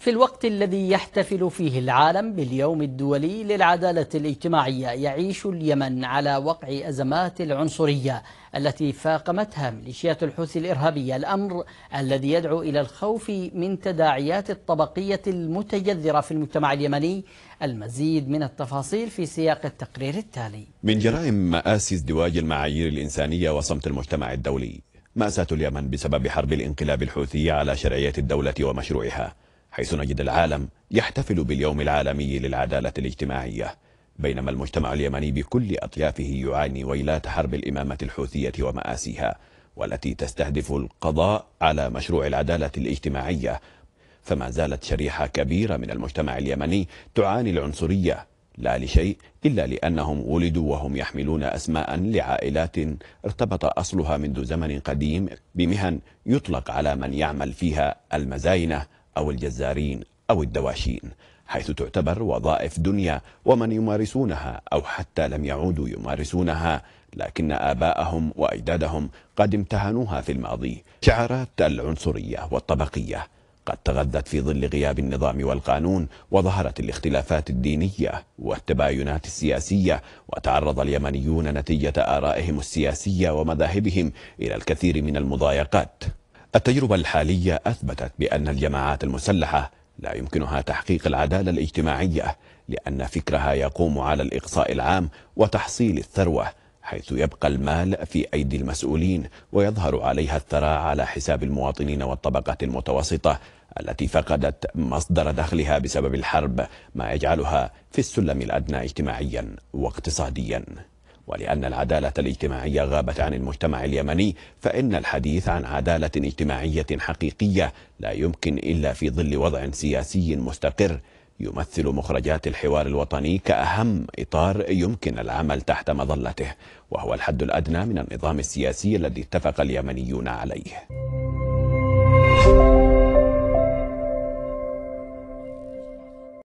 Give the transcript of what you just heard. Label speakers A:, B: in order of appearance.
A: في الوقت الذي يحتفل فيه العالم باليوم الدولي للعدالة الاجتماعية يعيش اليمن على وقع أزمات العنصرية التي فاقمتها ميليشيات الحوثي الإرهابية الأمر الذي يدعو إلى الخوف من تداعيات الطبقية المتجذرة في المجتمع اليمني المزيد من التفاصيل في سياق التقرير التالي
B: من جرائم مآسي ازدواج المعايير الإنسانية وصمت المجتمع الدولي مأساة اليمن بسبب حرب الانقلاب الحوثي على شرعية الدولة ومشروعها حيث نجد العالم يحتفل باليوم العالمي للعدالة الاجتماعية بينما المجتمع اليمني بكل أطيافه يعاني ويلات حرب الإمامة الحوثية ومآسيها والتي تستهدف القضاء على مشروع العدالة الاجتماعية فما زالت شريحة كبيرة من المجتمع اليمني تعاني العنصرية لا لشيء إلا لأنهم ولدوا وهم يحملون أسماء لعائلات ارتبط أصلها منذ زمن قديم بمهن يطلق على من يعمل فيها المزاينة أو الجزارين أو الدواشين حيث تعتبر وظائف دنيا ومن يمارسونها أو حتى لم يعودوا يمارسونها لكن آباءهم وأجدادهم قد امتهنوها في الماضي شعارات العنصرية والطبقية قد تغذت في ظل غياب النظام والقانون وظهرت الاختلافات الدينية والتباينات السياسية وتعرض اليمنيون نتيجة آرائهم السياسية ومذاهبهم إلى الكثير من المضايقات التجربة الحالية أثبتت بأن الجماعات المسلحة لا يمكنها تحقيق العدالة الاجتماعية لأن فكرها يقوم على الإقصاء العام وتحصيل الثروة حيث يبقى المال في أيدي المسؤولين ويظهر عليها الثراء على حساب المواطنين والطبقات المتوسطة التي فقدت مصدر دخلها بسبب الحرب ما يجعلها في السلم الأدنى اجتماعيا واقتصاديا ولأن العدالة الاجتماعية غابت عن المجتمع اليمني فإن الحديث عن عدالة اجتماعية حقيقية لا يمكن إلا في ظل وضع سياسي مستقر يمثل مخرجات الحوار الوطني كأهم إطار يمكن العمل تحت مظلته وهو الحد الأدنى من النظام السياسي الذي اتفق اليمنيون عليه